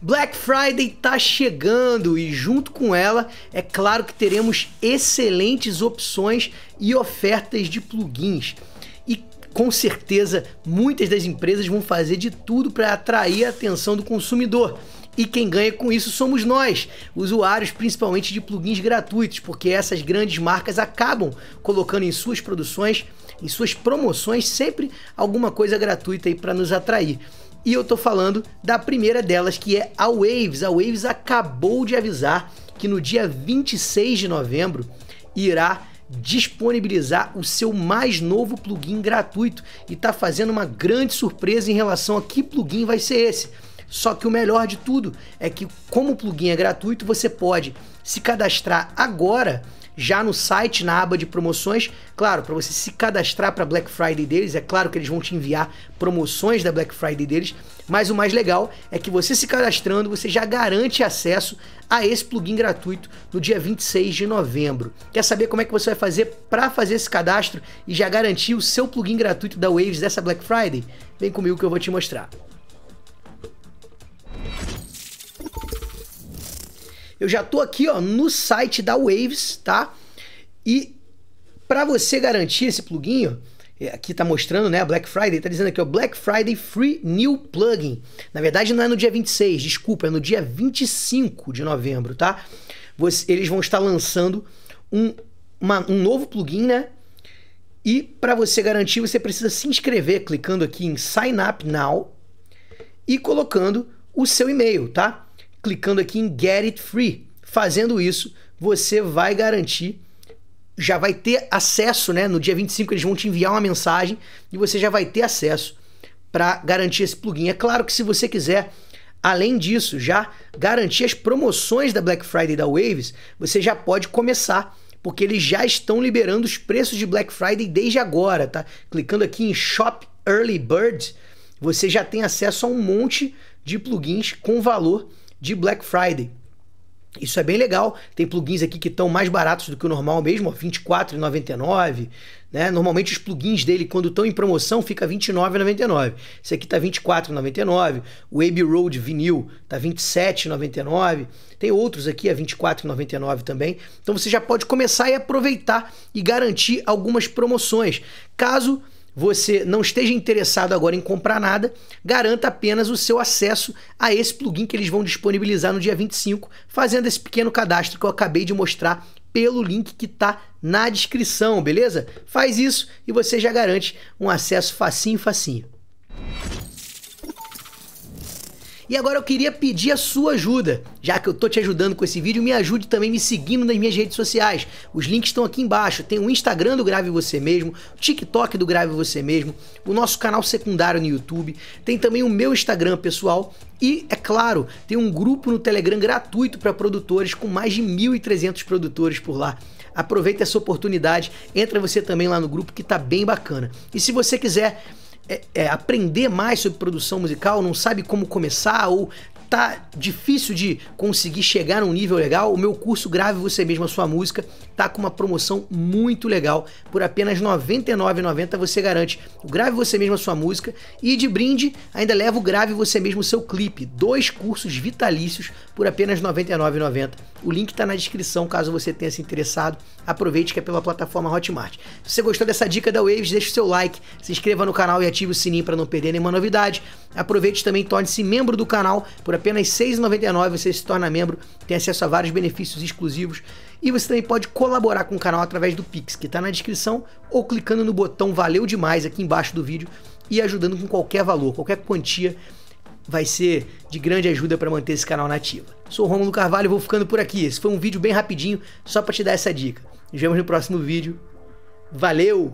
Black Friday está chegando e junto com ela, é claro que teremos excelentes opções e ofertas de plugins. E com certeza, muitas das empresas vão fazer de tudo para atrair a atenção do consumidor. E quem ganha com isso somos nós, usuários principalmente de plugins gratuitos, porque essas grandes marcas acabam colocando em suas produções, em suas promoções, sempre alguma coisa gratuita aí para nos atrair. E eu tô falando da primeira delas, que é a Waves. A Waves acabou de avisar que no dia 26 de novembro irá disponibilizar o seu mais novo plugin gratuito e tá fazendo uma grande surpresa em relação a que plugin vai ser esse. Só que o melhor de tudo é que, como o plugin é gratuito, você pode se cadastrar agora já no site, na aba de promoções. Claro, para você se cadastrar para Black Friday deles, é claro que eles vão te enviar promoções da Black Friday deles, mas o mais legal é que você se cadastrando, você já garante acesso a esse plugin gratuito no dia 26 de novembro. Quer saber como é que você vai fazer para fazer esse cadastro e já garantir o seu plugin gratuito da Waves dessa Black Friday? Vem comigo que eu vou te mostrar. Eu já tô aqui, ó, no site da Waves, tá? E para você garantir esse plugin, ó, é, aqui tá mostrando, né, Black Friday, tá dizendo aqui, ó, Black Friday Free New Plugin. Na verdade não é no dia 26, desculpa, é no dia 25 de novembro, tá? Você, eles vão estar lançando um, uma, um novo plugin, né? E para você garantir, você precisa se inscrever clicando aqui em Sign Up Now e colocando o seu e-mail, tá? clicando aqui em Get It Free. Fazendo isso, você vai garantir já vai ter acesso, né? No dia 25 eles vão te enviar uma mensagem e você já vai ter acesso para garantir esse plugin. É claro que se você quiser, além disso, já garantir as promoções da Black Friday da Waves, você já pode começar, porque eles já estão liberando os preços de Black Friday desde agora, tá? Clicando aqui em Shop Early Bird, você já tem acesso a um monte de plugins com valor de Black Friday. Isso é bem legal. Tem plugins aqui que estão mais baratos do que o normal mesmo, R$24,99. Né? Normalmente os plugins dele, quando estão em promoção, fica R$29,99. Esse aqui está R$24,99. O Abbey Road Vinil está R$27,99. Tem outros aqui a R$24,99 também. Então você já pode começar e aproveitar e garantir algumas promoções. Caso você não esteja interessado agora em comprar nada, garanta apenas o seu acesso a esse plugin que eles vão disponibilizar no dia 25, fazendo esse pequeno cadastro que eu acabei de mostrar pelo link que está na descrição, beleza? Faz isso e você já garante um acesso facinho, facinho. E agora eu queria pedir a sua ajuda. Já que eu tô te ajudando com esse vídeo, me ajude também me seguindo nas minhas redes sociais. Os links estão aqui embaixo. Tem o Instagram do Grave Você Mesmo, o TikTok do Grave Você Mesmo, o nosso canal secundário no YouTube, tem também o meu Instagram pessoal e, é claro, tem um grupo no Telegram gratuito para produtores com mais de 1.300 produtores por lá. Aproveita essa oportunidade, entra você também lá no grupo que tá bem bacana. E se você quiser é, é, aprender mais sobre produção musical, não sabe como começar ou tá difícil de conseguir chegar num nível legal, o meu curso Grave Você Mesmo a Sua Música tá com uma promoção muito legal. Por apenas R$ 99,90 você garante o Grave Você Mesmo a sua música e de brinde ainda leva o Grave Você Mesmo o seu clipe. Dois cursos vitalícios por apenas R$ 99,90. O link está na descrição caso você tenha se interessado. Aproveite que é pela plataforma Hotmart. Se você gostou dessa dica da Waves, deixe o seu like, se inscreva no canal e ative o sininho para não perder nenhuma novidade. Aproveite também torne-se membro do canal. Por apenas R$ 6,99 você se torna membro, tem acesso a vários benefícios exclusivos e você também pode colaborar com o canal através do Pix, que está na descrição, ou clicando no botão Valeu Demais aqui embaixo do vídeo e ajudando com qualquer valor, qualquer quantia vai ser de grande ajuda para manter esse canal nativo. Sou Romulo Carvalho, vou ficando por aqui. Esse foi um vídeo bem rapidinho, só para te dar essa dica. Nos vemos no próximo vídeo. Valeu!